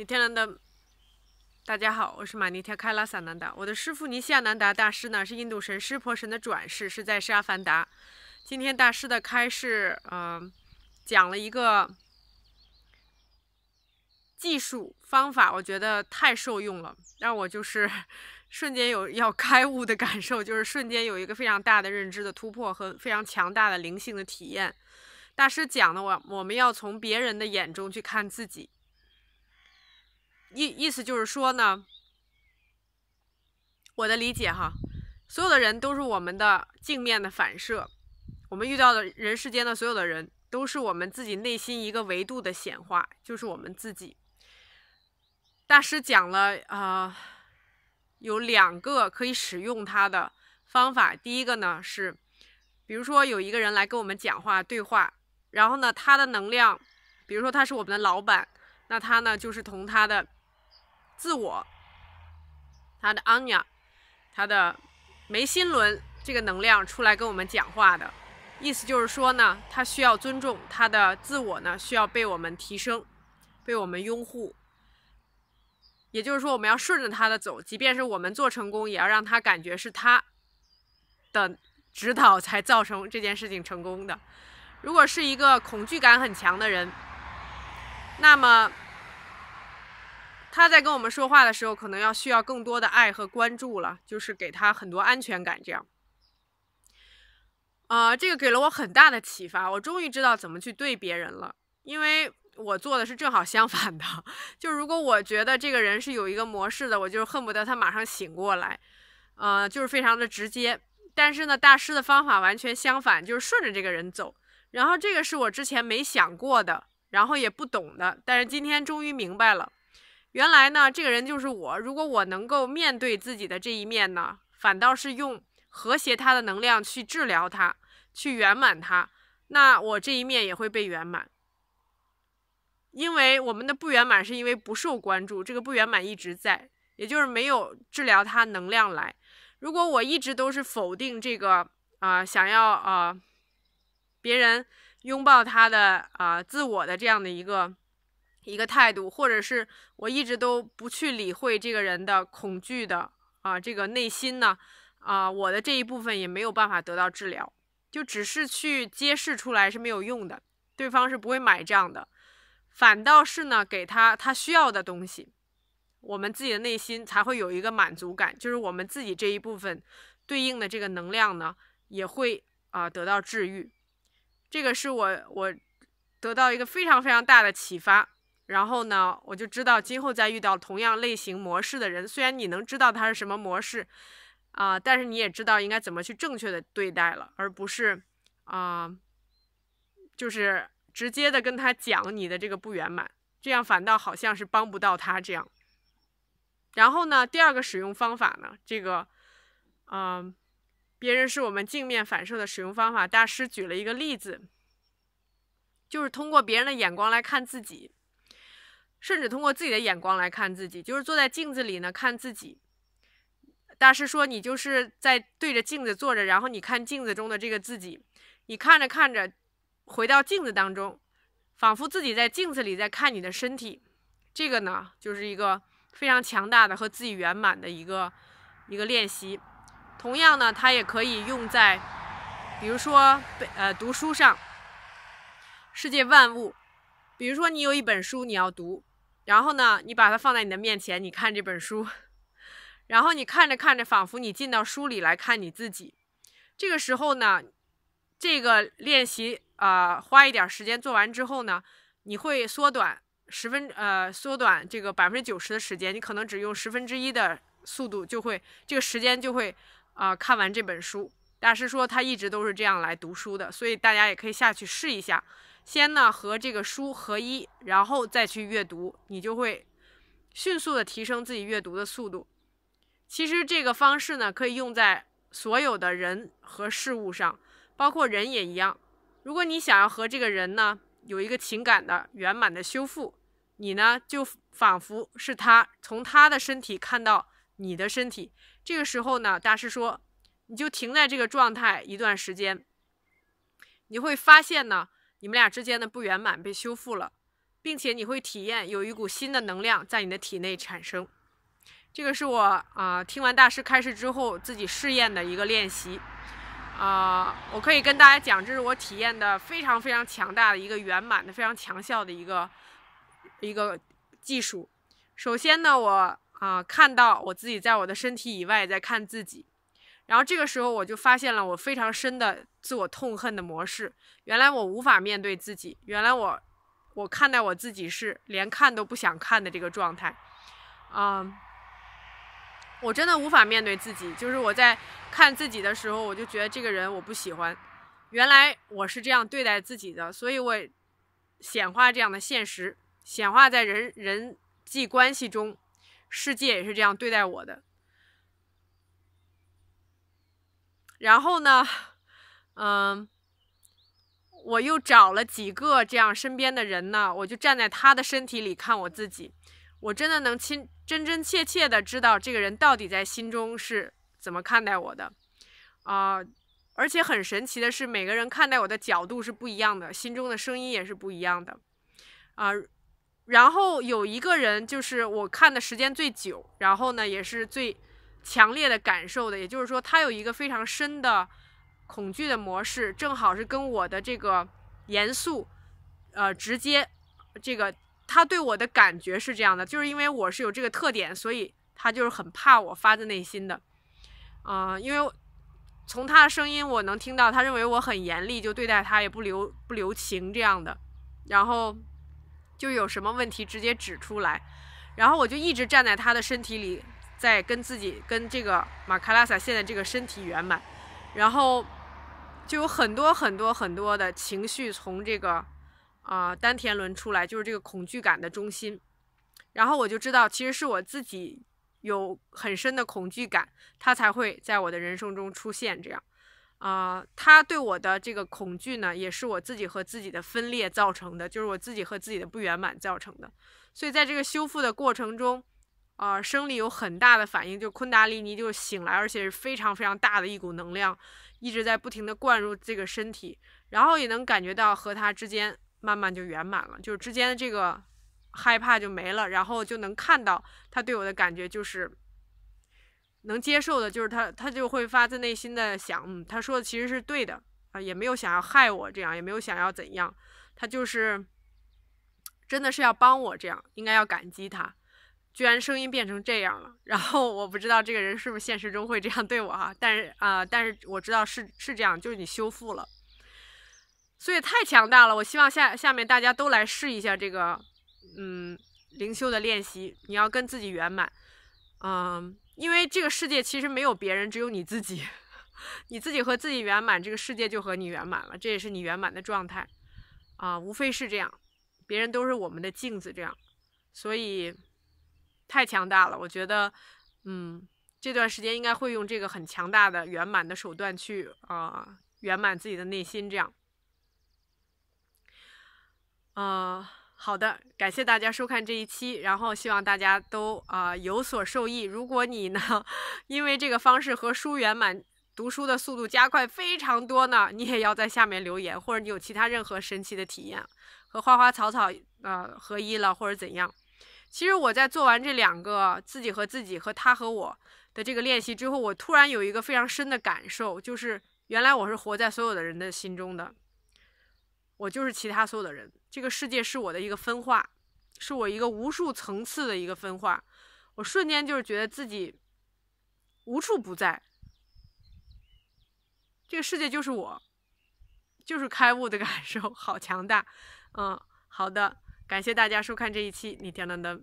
尼天兰的，大家好，我是马尼天开拉萨南达。我的师傅尼西亚南达大师呢，是印度神湿婆神的转世，是在沙凡达。今天大师的开示，嗯，讲了一个技术方法，我觉得太受用了，让我就是瞬间有要开悟的感受，就是瞬间有一个非常大的认知的突破和非常强大的灵性的体验。大师讲的，我我们要从别人的眼中去看自己。意意思就是说呢，我的理解哈，所有的人都是我们的镜面的反射，我们遇到的人世间的所有的人，都是我们自己内心一个维度的显化，就是我们自己。大师讲了啊，有两个可以使用它的方法，第一个呢是，比如说有一个人来跟我们讲话对话，然后呢他的能量，比如说他是我们的老板，那他呢就是同他的。自我，他的阿尼亚，他的眉心轮这个能量出来跟我们讲话的意思就是说呢，他需要尊重他的自我呢，需要被我们提升，被我们拥护。也就是说，我们要顺着他的走，即便是我们做成功，也要让他感觉是他的指导才造成这件事情成功的。如果是一个恐惧感很强的人，那么。他在跟我们说话的时候，可能要需要更多的爱和关注了，就是给他很多安全感，这样。呃，这个给了我很大的启发，我终于知道怎么去对别人了，因为我做的是正好相反的，就如果我觉得这个人是有一个模式的，我就恨不得他马上醒过来，呃，就是非常的直接。但是呢，大师的方法完全相反，就是顺着这个人走。然后这个是我之前没想过的，然后也不懂的，但是今天终于明白了。原来呢，这个人就是我。如果我能够面对自己的这一面呢，反倒是用和谐他的能量去治疗他，去圆满他，那我这一面也会被圆满。因为我们的不圆满是因为不受关注，这个不圆满一直在，也就是没有治疗他能量来。如果我一直都是否定这个啊，想要啊，别人拥抱他的啊，自我的这样的一个。一个态度，或者是我一直都不去理会这个人的恐惧的啊，这个内心呢，啊，我的这一部分也没有办法得到治疗，就只是去揭示出来是没有用的，对方是不会买账的，反倒是呢，给他他需要的东西，我们自己的内心才会有一个满足感，就是我们自己这一部分对应的这个能量呢，也会啊得到治愈，这个是我我得到一个非常非常大的启发。然后呢，我就知道今后再遇到同样类型模式的人，虽然你能知道他是什么模式，啊，但是你也知道应该怎么去正确的对待了，而不是啊，就是直接的跟他讲你的这个不圆满，这样反倒好像是帮不到他这样。然后呢，第二个使用方法呢，这个，嗯，别人是我们镜面反射的使用方法，大师举了一个例子，就是通过别人的眼光来看自己。甚至通过自己的眼光来看自己，就是坐在镜子里呢看自己。大师说，你就是在对着镜子坐着，然后你看镜子中的这个自己，你看着看着，回到镜子当中，仿佛自己在镜子里在看你的身体。这个呢，就是一个非常强大的和自己圆满的一个一个练习。同样呢，它也可以用在，比如说，呃，读书上，世界万物。比如说，你有一本书，你要读，然后呢，你把它放在你的面前，你看这本书，然后你看着看着，仿佛你进到书里来看你自己。这个时候呢，这个练习啊，花一点时间做完之后呢，你会缩短十分呃缩短这个百分之九十的时间，你可能只用十分之一的速度就会，这个时间就会啊看完这本书。大师说：“他一直都是这样来读书的，所以大家也可以下去试一下。先呢和这个书合一，然后再去阅读，你就会迅速的提升自己阅读的速度。其实这个方式呢可以用在所有的人和事物上，包括人也一样。如果你想要和这个人呢有一个情感的圆满的修复，你呢就仿佛是他从他的身体看到你的身体。这个时候呢，大师说。”你就停在这个状态一段时间，你会发现呢，你们俩之间的不圆满被修复了，并且你会体验有一股新的能量在你的体内产生。这个是我啊听完大师开示之后自己试验的一个练习啊，我可以跟大家讲，这是我体验的非常非常强大的一个圆满的、非常强效的一个一个技术。首先呢，我啊看到我自己在我的身体以外在看自己。然后这个时候，我就发现了我非常深的自我痛恨的模式。原来我无法面对自己，原来我，我看待我自己是连看都不想看的这个状态，啊，我真的无法面对自己。就是我在看自己的时候，我就觉得这个人我不喜欢。原来我是这样对待自己的，所以我显化这样的现实，显化在人人际关系中，世界也是这样对待我的。然后呢，嗯，我又找了几个这样身边的人呢，我就站在他的身体里看我自己，我真的能亲真真切切的知道这个人到底在心中是怎么看待我的，啊，而且很神奇的是，每个人看待我的角度是不一样的，心中的声音也是不一样的，啊，然后有一个人就是我看的时间最久，然后呢也是最。强烈的感受的，也就是说，他有一个非常深的恐惧的模式，正好是跟我的这个严肃，呃，直接，这个他对我的感觉是这样的，就是因为我是有这个特点，所以他就是很怕我发自内心的，嗯，因为从他的声音我能听到，他认为我很严厉，就对待他也不留不留情这样的，然后就有什么问题直接指出来，然后我就一直站在他的身体里。在跟自己、跟这个马卡拉萨现在这个身体圆满，然后就有很多很多很多的情绪从这个啊丹田轮出来，就是这个恐惧感的中心。然后我就知道，其实是我自己有很深的恐惧感，它才会在我的人生中出现这样。啊，他对我的这个恐惧呢，也是我自己和自己的分裂造成的，就是我自己和自己的不圆满造成的。所以在这个修复的过程中。啊，生理有很大的反应，就是昆达里尼就醒来，而且是非常非常大的一股能量，一直在不停的灌入这个身体，然后也能感觉到和他之间慢慢就圆满了，就是之间的这个害怕就没了，然后就能看到他对我的感觉就是能接受的，就是他他就会发自内心的想，嗯，他说的其实是对的啊，也没有想要害我这样，也没有想要怎样，他就是真的是要帮我这样，应该要感激他。居然声音变成这样了，然后我不知道这个人是不是现实中会这样对我哈，但是啊，但是我知道是是这样，就是你修复了，所以太强大了。我希望下下面大家都来试一下这个嗯灵修的练习，你要跟自己圆满，嗯，因为这个世界其实没有别人，只有你自己，你自己和自己圆满，这个世界就和你圆满了，这也是你圆满的状态啊，无非是这样，别人都是我们的镜子这样，所以。太强大了，我觉得，嗯，这段时间应该会用这个很强大的圆满的手段去啊圆满自己的内心，这样。嗯，好的，感谢大家收看这一期，然后希望大家都啊有所受益。如果你呢因为这个方式和书圆满读书的速度加快非常多呢，你也要在下面留言，或者你有其他任何神奇的体验，和花花草草呃合一了，或者怎样。其实我在做完这两个自己和自己和他和我的这个练习之后，我突然有一个非常深的感受，就是原来我是活在所有的人的心中的，我就是其他所有的人，这个世界是我的一个分化，是我一个无数层次的一个分化，我瞬间就是觉得自己无处不在，这个世界就是我，就是开悟的感受，好强大，嗯，好的。感谢大家收看这一期《你天灯的。